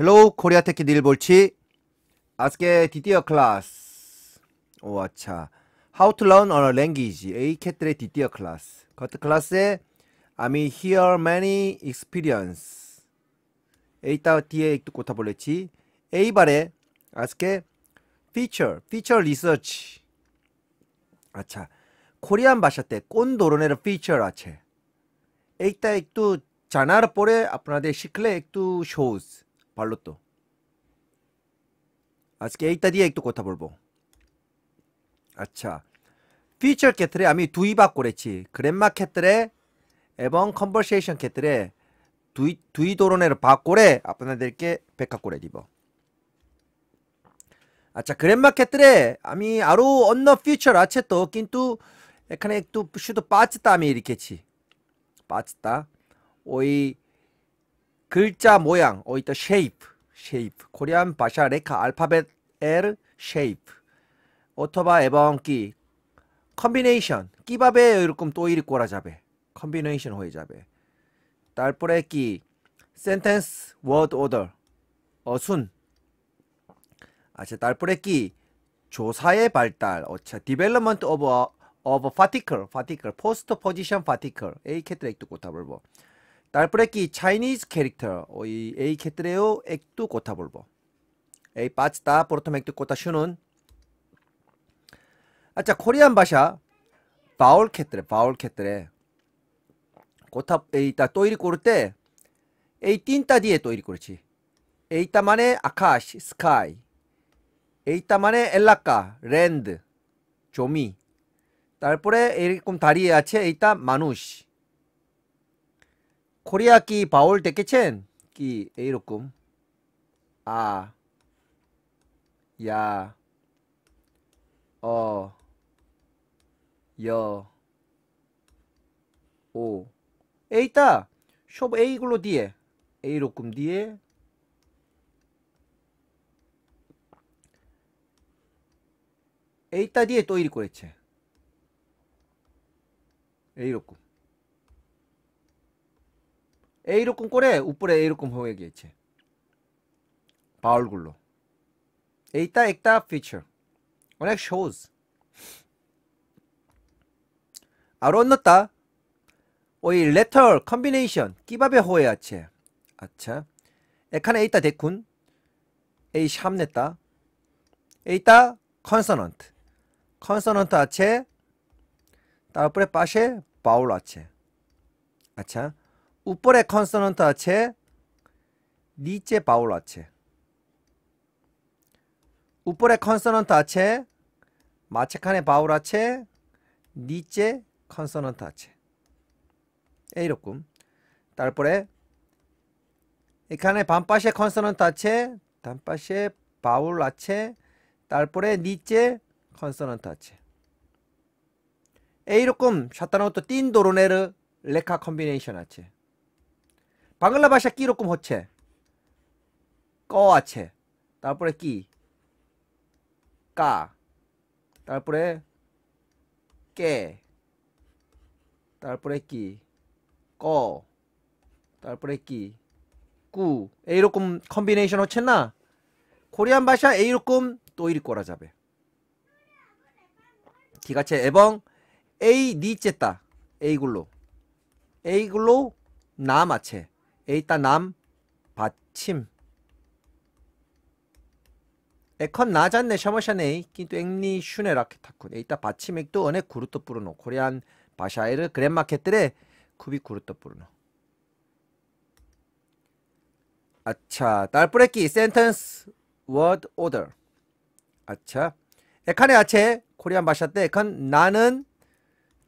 헬로우 코리아 테키 닐볼치 아스케 디디어 클래스 오아차 How to learn a language A 캣들의 디디어 클래스 커트 클래스에 아미 here many experience A 따 뒤에 읽도 고타볼레치 A 발에 아스케 feature feature research 아차 코리안 바샤 때 꼰도로네르 feature 아체 A 따 읽도 자나르 볼에 아프나데 시클레 읽도 shows 발로또. Así que ahí está directo cuesta polvo. 아차. 피처 캐틀에 아미 두이 바꾸레치. 그랜마 캐틀에 에번 컨버세이션 캐틀에 두이 두이 도로네를 바꾸레. 아빠나들께 백합꾸레 리버. আচ্ছা গ্রেন ক্ষেত্রে আমি আরও অন্য ফিউচার আছে তো কিন্তু এখানে একটু শুধু পাঁচটা আমি রেখেছি পাঁচটা ওই 글자 모양 어 이따 shape shape 코리안 바샤 레카 알파벳 L shape 오토바 에바온끼 컨비네이션 끼바베 이렇게 또 이리 꼬라잡에 컴비네이션 호이잡에 딸뿌레끼 센텐스 워드 오더 어순 아제 딸뿌레끼 조사의 발달 어차 디벨롭먼트 오브 오브 파티클 파티클 포스트 포지션 파티클 에이 캐트렉트 꼬타블보 딸프레키 차이니즈 캐릭터 이 에이 캐트레오 액두 꼬타 볼보 A 빠치다 포르토 맥두 꼬타 슈는 아차 코리안 바샤 바울 캐트레 바울 캐트레 꼬타 에이따 또이리 꼬를 때 에이 띵따 디에 또이리 꼬르지 에이따 만에 아카시 스카이 에이따 만에 엘라카 랜드 조미 딸프레 에이꿈 리 다리에 아체 에이따 마누시 코리아끼 바울 데케첸 끼 에이로꿈 아 야 어 여 오에이따 쇼브 에이글로 뒤에 에이로꿈 뒤에 에이따 뒤에 또 이리 꼬레체 에이로꿈 A로끔 꼬래 우불에 A로끔 호에기했지 바울굴로 에이따 액따 피처 원액 쇼즈 아로 넣었다 오이 레털 컴비네이션 끼밥에 호에 아체 아차 에칸에 에이따 데쿤 에이 샵 냈다 에이따 컨서넌트 컨서넌트 아체 따프레 빠셰 바울 아체 아차 우 p p e r 의 c o n s o 체 니째 바울 아체우 p p e r 의 c o n s o 체 마체칸의 바울 아체 니째 컨서넌트아체 에이로꿈. 딸벌레이칸의 반빠시의 컨서넌트아체 단빠시의 바울 아체딸벌레 니째 컨서넌트아체 에이로꿈 샤타노토 띤도로네르 레카 컨비네이션 아체 বাংলা ভাষা কীরকম হচ্ছে ক আছে তারপরে কি কা তারপরে কে তারপরে কি ক তারপরে কি কু এইরকম কম্বিনেশন হচ্ছে না কোরিয়ান ভাষা এইরকম তৈরি করা যাবে ঠিক আছে এবং এই নিচেতা এইগুলো এইগুলো নাম আছে 에이따 남 받침 에컨 나잔네 샤머샤네 긴또 앵니 슈네 라케타쿤 에이따 받침액 도은네 구루토 뿌르노 코리안 바샤에르 그랜마켓들의 쿠비 구루토 뿌르노 아차 딸뿌레끼 센텐스 워드 오더 아차 에칸의 아체 코리안 바샤 때에컨 나는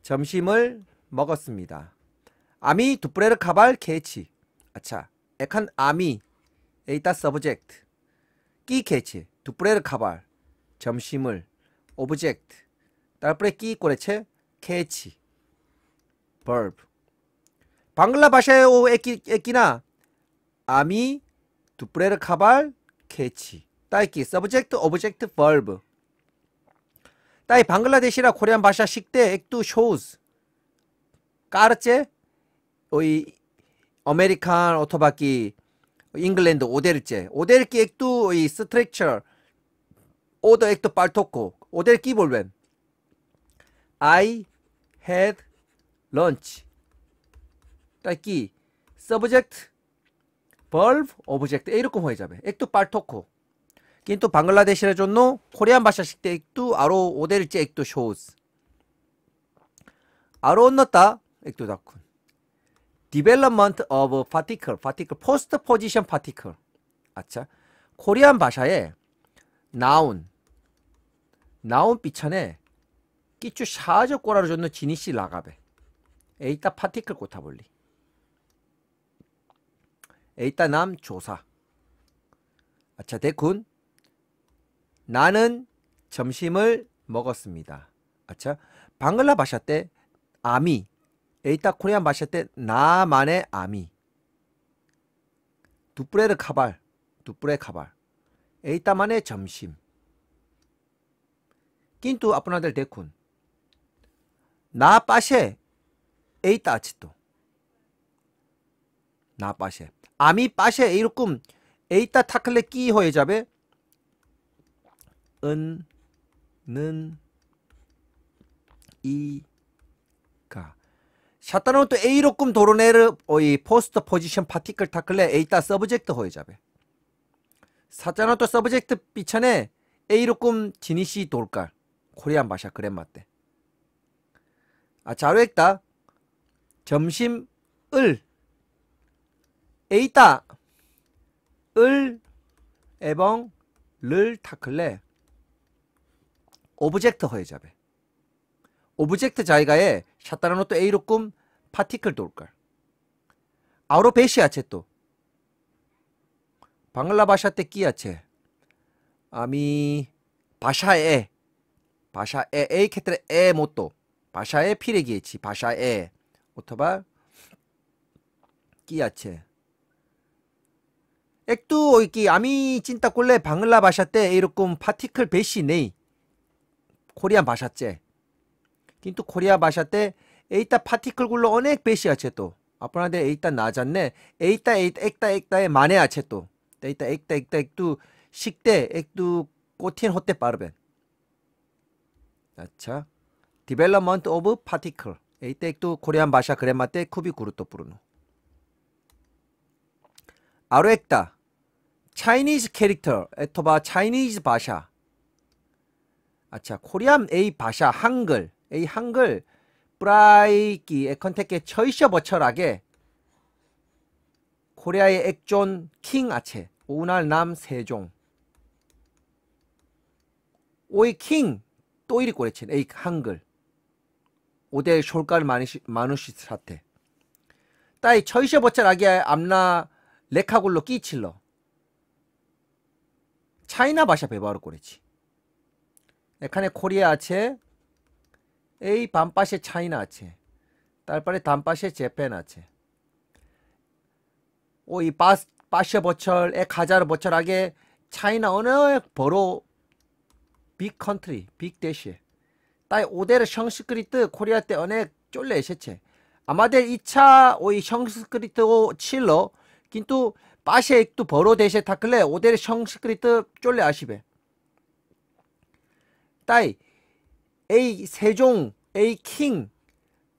점심을 먹었습니다 아미 두뿌레르 카발 케치 Achá. Ekan a mí. Eitas object. 끼 개체. Tu puedes cavar. 점심을. Object. Tal 끼 꼬레체. 캐치. Verb. 방글라바샤오 에끼나 아미 두프레르 카발 캐치 따이키 서브젝트 오브젝트 버브 따이 방글라데시라 코리안 바샤 식대 액두 쇼즈 까르체 오이 어메리칸 오토바퀴 잉글랜드 오델제 오델기 액도 이 스트렉처 오더 액도 빨토코 오델기 볼벤 I had lunch 딸기 subject verb object 이렇게 হয়ে যাবে একটু পার্থক্য কিন্তু বাংলাদেশের জন্য কোরিয়ান ভাষা শিখতে একটু আরো ওদের চেয়ে একটু সহজ আরো অন্যতা একটু দেখুন development of particle, particle, post position particle. 아차. 코리안 바샤에 noun, noun 삐찬에 끼추 샤저 꼬라로 줬는 지니시 라가베. 에이따 파티클 꼬타볼리. 에이따 남 조사. 아차 대군. 나는 점심을 먹었습니다. 아차 방글라바샤 때 아미 에이타 코리아 마시아 나만의 아미 두뿌레르 카발 두뿌레 카발 에이타만의 점심 낀뚜 아프나델 데쿤 나 빠셰 에이타 아치토 나 빠셰 아미 빠셰 에이루꿈 에이타 타클레 끼허 에잡에 은는 이 샷다는 또 a 로꿈 도로네르 어, 이 포스트 포지션 파티클 타클레 에이따 서브젝트 호이잡에 사자는 또 서브젝트 비천에 a 로꿈 지니시 돌깔 코리안 마샤 그랜 마떼아 자료했다 점심 을 에이따 을 에벙 를 타클레 오브젝트 허이잡에 오브젝트 자이가에 샤타라노 에이로꿈 파티클 돌걸 아우로 베시아 체또 방글라바샤 때 끼야 체 아미 바샤에 바샤에 에이 케트레에 모토 바샤에 피레기에치 바샤에 오토바 끼야 체 액두 오이끼 아미 찐따꼴레 방글라바샤 에이로꿈 파티클 베시 네이 코리안 바샤째 কিন্তু কোরি아 ভাষাতে এইটা পার্টিকলগুলো অনেক বেশি আছে তো আপনাদের এইটা না জানলে এইটা একটা একটা মানে আছে তো এইটা একটা একটা একটু শিখতে একটু কঠিন হতে পারবেন আচ্ছা ডিভেলপমেন্ট অব পার্টিকল এইটা একটু কোরিয়ান ভাষা গ্রামাতে খুবই গুরুত্বপূর্ণ আরও একটা চাইনিজ ক্যারেক্টার অথবা চাইনিজ ভাষা আচ্ছা 코리안 A ভাষা 한글 이 한글 브라이기의 컨택에 처이셔 버철하게 코리아의 액존 킹 아체 오날 남 세종 오이 킹 또이리 꼬레친 에이 한글 오대 숄갈 마누시 사태 따이 처이셔 버철 아기야 암나 레카굴로 끼칠러 차이나 바샤 베바르 꼬레치 에칸의 코리아 아체 এই বাম পাশে চাইনা আছে তারপরে ডান পাশে 재팬 আছে ওই পাঁচ পাঁচশো বছর এক হাজার বছর আগে চাইনা অনেক বড় 빅 컨트리 빅 দেশে তাই ওদের সংস্কৃত কোরিয়াতে অনেক চলে এসেছে আমাদের ইচ্ছা ওই সংস্কৃত ছিল কিন্তু পাশে একটু বড় দেশে থাকলে ওদের সংস্কৃত চলে আসবে তাই এই 세종 에이킹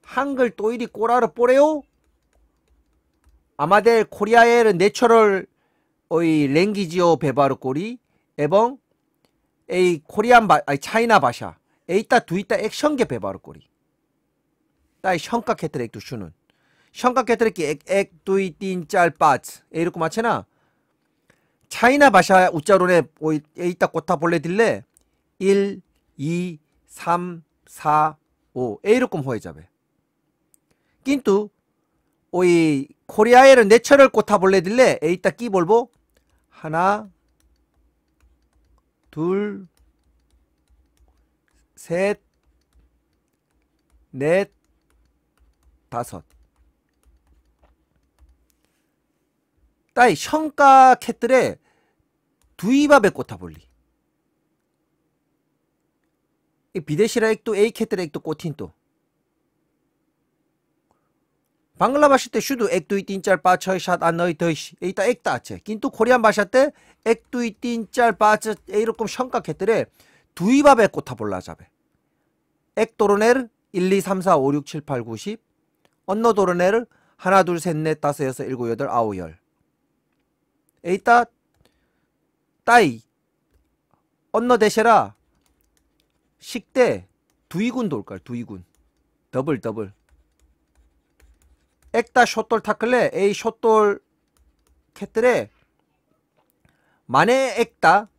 한글 또이리 꼬라르 뽀레요 아마델 코리아에르 내추럴 어이 랭기지오 베바르 꼬리 에벙 에이 코리안 바아이 차이나 바샤 에이따 두이따 액션게 베바르 꼬리 따이 션카 캐트렉 두슈는 션카 캐트렉 액액 두이 띵짤 빠츠 에이르코 마체나 차이나 바샤 우짜론에 에이따 꼬타 볼레 딜레 1 2 3 4 ও এইরকম হয়ে যাবে কিন্তু ওই কোরিয়ায়ের নেচারাল কথা বলে দিলে এইটা কি বলবো 하나 둘, 셋, 넷, 다섯. 따이 평가 캐틀에 두이밥의 꼬타볼리. 이 비데시라익 도 에이케트라익 도 꼬틴 또 방글라바시 때 슈도 액두이 띵짤 빠쳐이 샷안 너이 더이시 에이따 액따 아체 긴또 코리안 바샤 때 액두이 띵짤 빠쳐 에이로꼼 션각했더래 두이밥에 꼬타 볼라자베 액도르넬 1, 2, 3, 4, 5, 6, 7, 8, 9, 10언너도르넬 하나, 둘, 셋, 넷, 다섯, 여섯, 일곱, 여덟, 아홉, 열 에이따 따이 언너 대시라 식대 두이군 돌걸 두이군 더블 더블 액다 숏돌 타클레 에이 숏돌 캣들에 만에 액다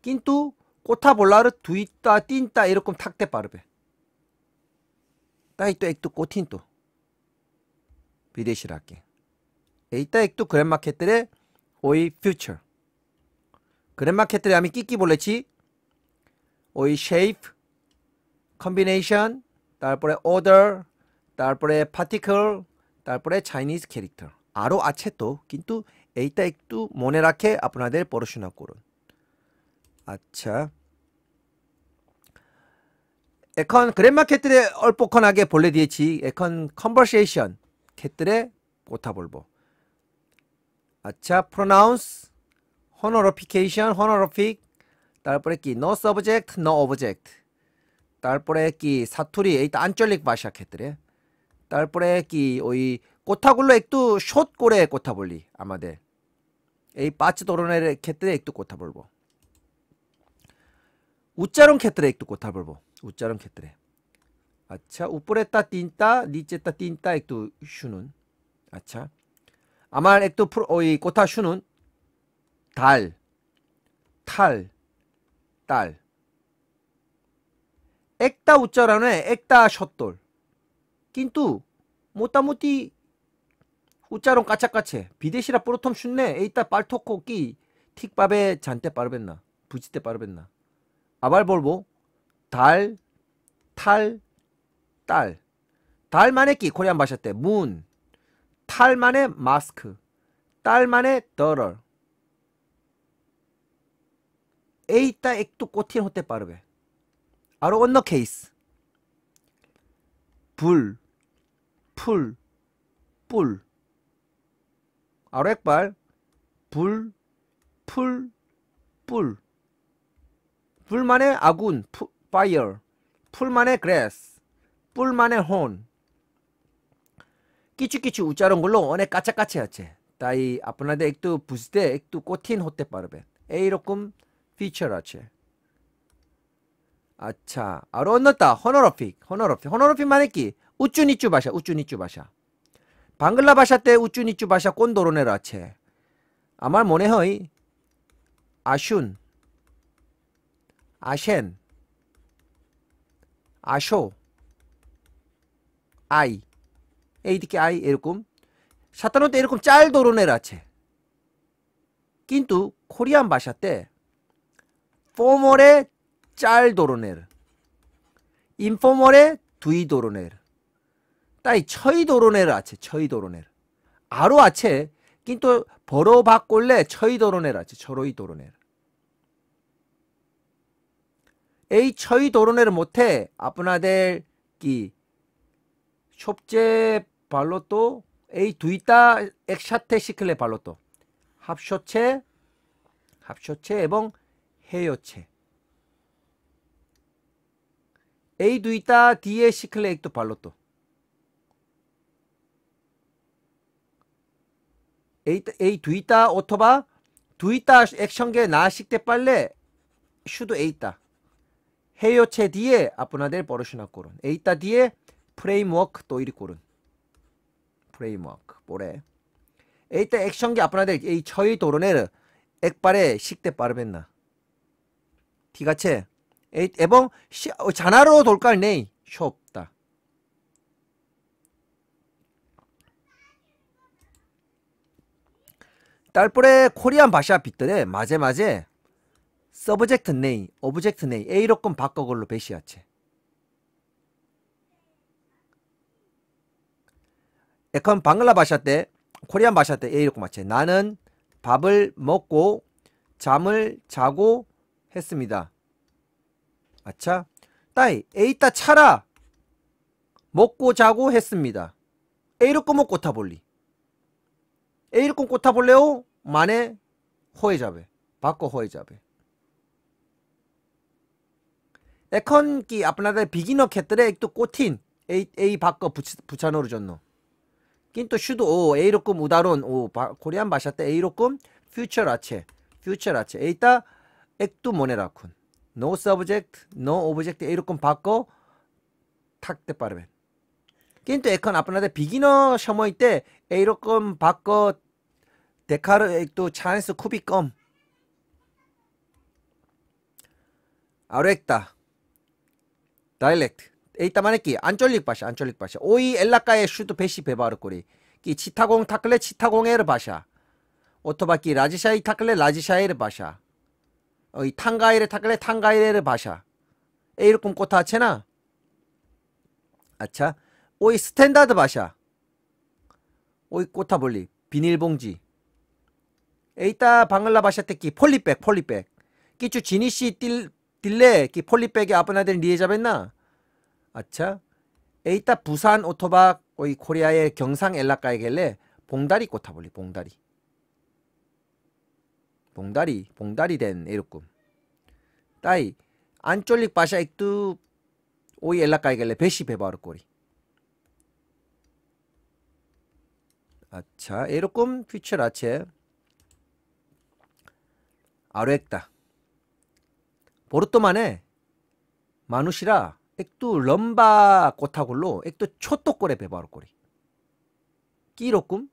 낀뚜 꼬타 볼라르 두이따 띈따 이렇게 탁대 빠르베 따이 또 액도 꼬틴 또비대실라게 에이따 액도 그랜마캣들에 오이 퓨처 그랜마캣들에하미 끼끼 볼레치 오이 쉐이프 combination, 딸벌의 order, 딸벌의 particle, 딸벌의 Chinese character. আরও আছে তো কিন্তু এইটা একটু মনে রাখে আপনাদের পড়াশোনা করুন আচ্ছা এখন গ্রেমার ক্ষেত্রে অল্পক্ষণ আগে বলে দিয়েছি এখন কনভারসেশন ক্ষেত্রে কথা বলবো আচ্ছা প্রোনাউন্স honorification, honorific, তারপরে কি? no subject, no object. 딸보레 끼 사투리 에이따 안쫄릭 바샤 했드래 딸보레 끼 오이 꼬타굴로 액두 숏꼬레 꼬타볼리 아마데. 에이 빠치 도로네레 했더레 액두 꼬타볼보. 우짜롱 했더레 액두 꼬타볼보. 우짜롱 했더레 아차 우뿌레따 띵따 니체따 띵따 액두 슈눈 아차. 아마 액두 프로 오이 꼬타 슈눈 달. 탈. 딸. একতা উচ্চারণে একতা সত্তর কিন্তু মোটামুটি উচ্চারণ কাছাকাছি বিদেশিরা প্রথম শুনে এইটা পার্থক্য কি ঠিকভাবে জানতে পারবেন না বুঝতে পারবেন না আবার বলবো 달, 탈, 딸달 মানে কি কোরিয়ান ভাষাতে মুন 탈 মানে মাস্ক 딸 মানে তরল এইটা একটু কঠিন হতে পারবে 바로 언더 케이스 불, 풀, 뿔 아랫발 불, 풀, 뿔 불만의 아군, 푸, fire 풀만의 grass 뿔만의 horn 끼치끼치 우짜른 걸로 어네 까차까차였지 다이 아프나데 액두 부스데 액두 꼬틴 호텔바르벤 에이로꿈 피처라체 아차 아로 언났다 허너러픽 허너러픽 허너러픽만 했기 우쭈니쭈 바샤 우쭈니쭈 바샤 방글라바샤 때 우쭈니쭈 바샤 꼰도로네라 체 아말 모네 허이 아슌 아셴 아쇼 아이 에이디케 아이 에르꿈 샤타노때 에르꿈 짤도로네라 체 কিন্তু কোরিয়ান ভাষাতে ফোমরে 짤도로네르. 인포멀에 두이도로네르. 따이 처이도로네르 아체 처이도로네르. 아로 아체 낀또 버러 바꼴레 처이도로네르 아체 처로이도로네르. 에이 처이도로네르 못해 아프나델 끼 숍제 발로또 에이 두이따 엑샤테 시클레 발로또 합쇼체 합쇼체 에봉 헤요체 A 두있다 D에 시클레 이 액도 발로또 A, A 두있다 오토바 두있다 액션계 나식대 빨래 슈도 A 있다 해요체 뒤에 아프나델 버르슈나 꼬른 A 있다 뒤에 프레임워크 또 이리 꼬른 프레임워크 뭐래 A 있다 액션계 아프나델 A 처이 도로네르 액발에 식대 빠르면나 디가체 এবং জানারও দরকার নেই সবটা তারপরে 코리안 ভাষা ভিতরে মাঝে মাঝে সাবজেক্ট নেই অবজেক্ট নেই এইরকম বাক্যগুলো বেশি আছে এখন বাংলা ভাষাতে 코리안 ভাষাতে এইরকম আছে 나는 밥을 먹고 잠을 자고 했습니다. 아차 따이 에이따 차라 먹고 자고 했습니다 에이르 꼬모 꼬타볼리 에이르 꼬 꼬타볼레오 만에 호에잡에 바꿔 호에잡에 에컨 기 아프나데 비기너 캣들에 액도 꼬틴 에이 에이 바꿔 부차노르 졌노 낀또 슈도 오 에이로꿈 우다론 오 바, 코리안 마샤떼 에이로꿈 퓨처 라체 퓨처 라체 에이따 액도 모네라쿤 no subject, no object 이렇게 바꿔 탁대 빠르면. কিন্তু এখন আপনাদের বিগিনার সময়তে এইরকম বাক্য দেখার একটু চান্স খুবই কম আরো একটা ডাইলেক্ট এইটা মানে কি আঞ্চলিক ভাষা আঞ্চলিক ভাষা ওই এলাকায় শুধু বেশি ব্যবহার করি কি চিঠাগং থাকলে চিঠাগংয়ের ভাষা অথবা কি রাজশাহী থাকলে রাজশাহীর ভাষা 어이탕가이레 타클레 탕가이레르 바샤 에이르꿈 꼬타 아체나 아차 오이 스탠다드 바샤 오이 꼬타 볼리 비닐봉지 에이따 방글라 바샤 때끼 폴리백 폴리백 끼추 지니시 딜 딜레 끼 폴리백이 아브나들 리에잡했나 아차 에이따 부산 오토박 오이 코리아의 경상 엘라카에겔레 봉다리 꼬타 볼리 봉다리 봉다리 봉다리 된에렇꿈 따이 안쫄릭 바샤 익두 오이 엘라까이길래 배시 배바르 꼬리 아차 에로꿈 퓨처 라체 아르엑다 보르토만에 마누시라 액두 럼바 꼬타굴로 액두 초토꼬레 배바르 꼬리 끼로꿈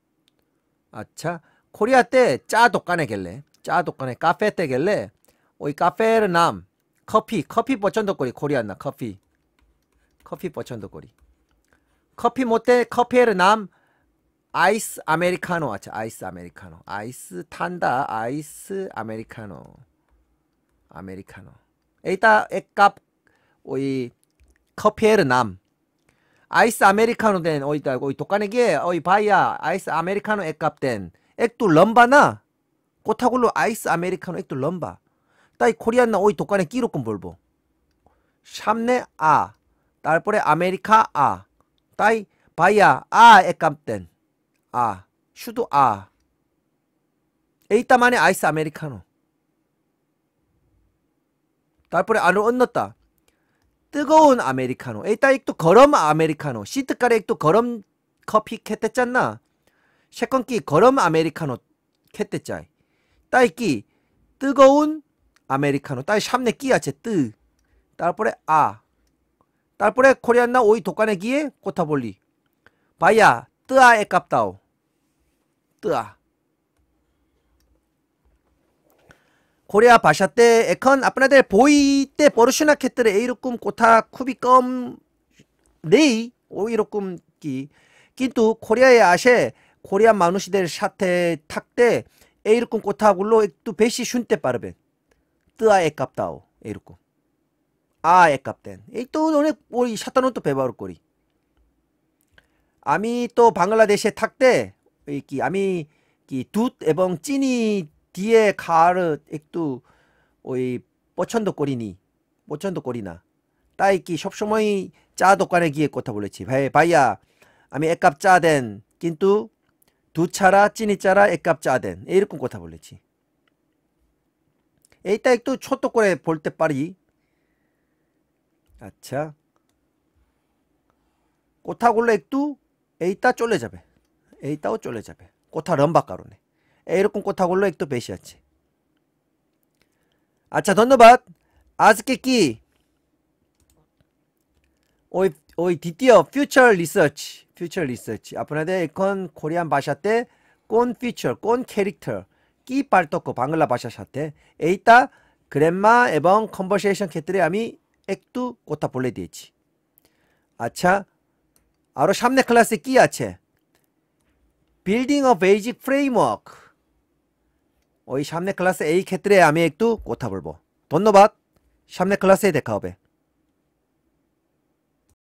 아차 코리아 때 짜도 까내길래 짜독간에 카페 때길래 오이 어, 카페르남 커피 커피 버천도거리 코리안나 커피 커피 버천도거리 커피 못해 커피를 남 아이스 아메리카노 아차 아이스 아메리카노 아이스 탄다 아이스 아메리카노 아메리카노 에이따 에깝 오이 어, 커피에르 남 아이스 아메리카노 된 오이따 어, 오이 독가네기에 오이 바이야 아이스 아메리카노 에깝 된 액두 럼바나 꼬타굴로 아이스 아메리카노 액도 럼바 따이 코리안나 오이 독간에 끼로건 볼보 샴네 아딸벌레 아메리카 아 따이 바이아 아 액감땐 아 슈도 아 에이따만의 아이스 아메리카노 딸벌레 안으로 얹었다 뜨거운 아메리카노 에이따 액도 거럼 아메리카노 시트가래 액도 거럼 커피 캣댔짠나 셰건끼 거럼 아메리카노 캣댔짜이 따이끼 뜨거운 아메리카노 따이 샵네끼 야제뜨 딸뽀레 아 딸뽀레 코리안나 오이 독가내기에 꼬타볼리 바야 뜨아에 깝다오 뜨아 코리아 바샤때 에컨 아프나델 보이 때 버르슈나 캣들의 에이로꿈 꼬타 쿠비껌 레이 오이로꿈끼 긴투 코리아의 아셰 코리아 마누시델 샤테 탁때 에이르콘 꼬타굴로 또 배시 슌때 빠르벤 뜨아 에깝다오 에이르콘 아 에깝된 또 너네 우리 샷다노 또 배바르 꼬리 아미 또 방글라데시에 탁대 이기 아미 기두 에벙 찌니 뒤에 가르 액두 오이 뽀천도 꼬리니 뽀천도 꼬리나 따이기 숍쇼머이 짜도 까네 기에 꼬타 볼랬지 바이 바이야 아미 에깝 짜된 긴뚜 두차라 찌니짜라 애깝짜 아덴 에이르콘 꼬아 볼랬지 에이따익도 초토꼬에 볼 때 빠리 아차 꽃타 골레익도 에이따 쫄레잡에 에이따오 쫄레잡에 꽃타럼바가로네 에이르콘 꽃타 골레익도 베시아치 아차 던너밭 아스케끼 오이 오이 디디어 퓨처 리서치 퓨처 리서치 아프나데 이건 코리안 바샤때꼰 퓨처 꼰 캐릭터 끼 빨떡고 방글라 바샤샤테 에이타 그랜마 에번 컨버세이션 캐트레 아미 액두 꼬타 볼레디에치 아차 아로 샴네 클라스끼 아체 빌딩 어 베이직 프레임워크 ওই সামনে ক্লাসে এই ক্ষেত্রে আমি একটু কথা